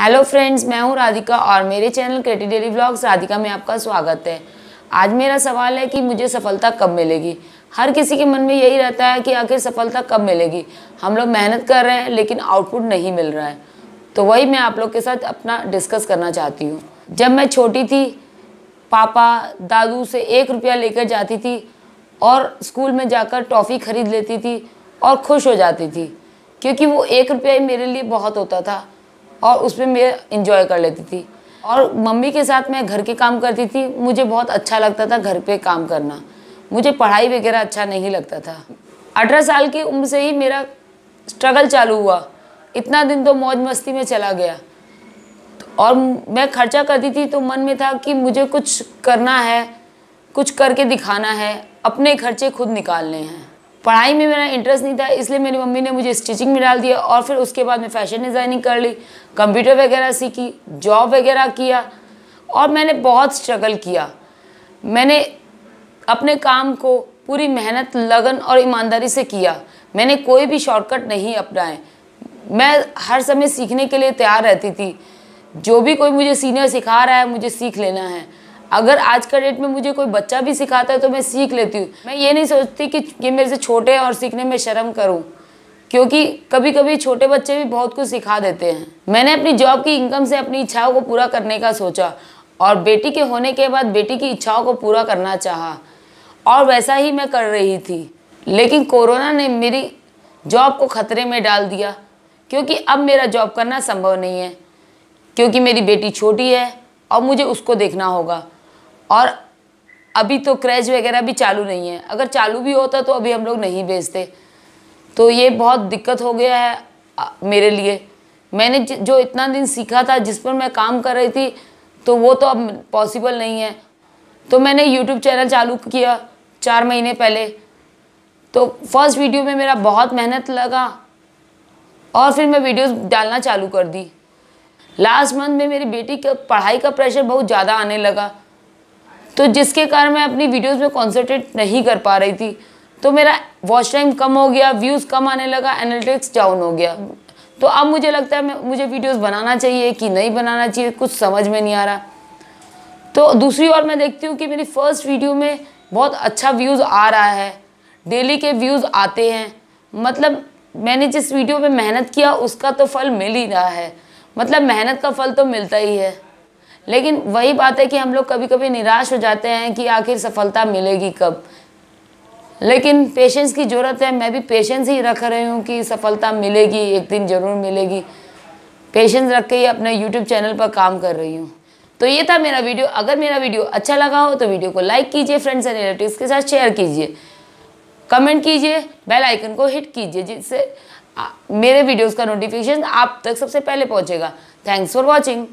hello friends मैं हूं राधिका और मेरे चैनल क्रेटी डेली ब्लॉग्स राधिका में आपका स्वागत है आज मेरा सवाल है कि मुझे सफलता कब मिलेगी हर किसी के मन में यही रहता है कि आखिर सफलता कब मिलेगी हम लोग मेहनत कर रहे हैं लेकिन आउटपुट नहीं मिल रहा है तो वही मैं आप लोग के साथ अपना डिस्कस करना चाहती हूँ जब मैं छोटी थी पापा दादू से एक रुपया लेकर जाती थी और स्कूल में जाकर टॉफ़ी खरीद लेती थी और खुश हो जाती थी क्योंकि वो एक रुपया ही मेरे लिए बहुत होता था और उसमें मैं इंजॉय कर लेती थी और मम्मी के साथ मैं घर के काम करती थी मुझे बहुत अच्छा लगता था घर पे काम करना मुझे पढ़ाई वगैरह अच्छा नहीं लगता था अठारह साल की उम्र से ही मेरा स्ट्रगल चालू हुआ इतना दिन तो मौज मस्ती में चला गया और मैं खर्चा करती थी तो मन में था कि मुझे कुछ करना है कुछ करके दिखाना है अपने खर्चे खुद निकालने हैं पढ़ाई में मेरा इंटरेस्ट नहीं था इसलिए मेरी मम्मी ने मुझे स्टिचिंग में डाल दिया और फिर उसके बाद मैं फैशन डिज़ाइनिंग कर ली कंप्यूटर वगैरह सीखी जॉब वगैरह किया और मैंने बहुत स्ट्रगल किया मैंने अपने काम को पूरी मेहनत लगन और ईमानदारी से किया मैंने कोई भी शॉर्टकट नहीं अपनाए मैं हर समय सीखने के लिए तैयार रहती थी जो भी कोई मुझे सीनियर सिखा रहा है मुझे सीख लेना है अगर आज का डेट में मुझे कोई बच्चा भी सिखाता है तो मैं सीख लेती हूँ मैं ये नहीं सोचती कि ये मेरे से छोटे हैं और सीखने में शर्म करूँ क्योंकि कभी कभी छोटे बच्चे भी बहुत कुछ सिखा देते हैं मैंने अपनी जॉब की इनकम से अपनी इच्छाओं को पूरा करने का सोचा और बेटी के होने के बाद बेटी की इच्छाओं को पूरा करना चाहा और वैसा ही मैं कर रही थी लेकिन कोरोना ने मेरी जॉब को ख़तरे में डाल दिया क्योंकि अब मेरा जॉब करना संभव नहीं है क्योंकि मेरी बेटी छोटी है और मुझे उसको देखना होगा और अभी तो क्रैच वगैरह भी चालू नहीं है अगर चालू भी होता तो अभी हम लोग नहीं बेचते तो ये बहुत दिक्कत हो गया है मेरे लिए मैंने जो इतना दिन सीखा था जिस पर मैं काम कर रही थी तो वो तो अब पॉसिबल नहीं है तो मैंने यूट्यूब चैनल चालू किया चार महीने पहले तो फर्स्ट वीडियो में मेरा बहुत मेहनत लगा और फिर मैं वीडियोस डालना चालू कर दी लास्ट मंथ में मेरी बेटी का पढ़ाई का प्रेशर बहुत ज़्यादा आने लगा तो जिसके कारण मैं अपनी वीडियोस में कॉन्सेंट्रेट नहीं कर पा रही थी तो मेरा वॉच टाइम कम हो गया व्यूज़ कम आने लगा एनालिटिक्स डाउन हो गया तो अब मुझे लगता है मैं मुझे वीडियोस बनाना चाहिए कि नहीं बनाना चाहिए कुछ समझ में नहीं आ रहा तो दूसरी ओर मैं देखती हूँ कि मेरी फ़र्स्ट वीडियो में बहुत अच्छा व्यूज़ आ रहा है डेली के व्यूज़ आते हैं मतलब मैंने जिस वीडियो में मेहनत किया उसका तो फल मिल ही रहा है मतलब मेहनत का फल तो मिलता ही है लेकिन वही बात है कि हम लोग कभी कभी निराश हो जाते हैं कि आखिर सफलता मिलेगी कब लेकिन पेशेंस की ज़रूरत है मैं भी पेशेंस ही रख रही हूँ कि सफलता मिलेगी एक दिन ज़रूर मिलेगी पेशेंस रख के ही अपने यूट्यूब चैनल पर काम कर रही हूँ तो ये था मेरा वीडियो अगर मेरा वीडियो अच्छा लगा हो तो वीडियो को लाइक कीजिए फ्रेंड्स एंड रिलेटिव्स के साथ शेयर कीजिए कमेंट कीजिए बेल आइकन को हिट कीजिए जिससे मेरे वीडियोस का नोटिफिकेशन आप तक सबसे पहले पहुंचेगा थैंक्स फॉर वॉचिंग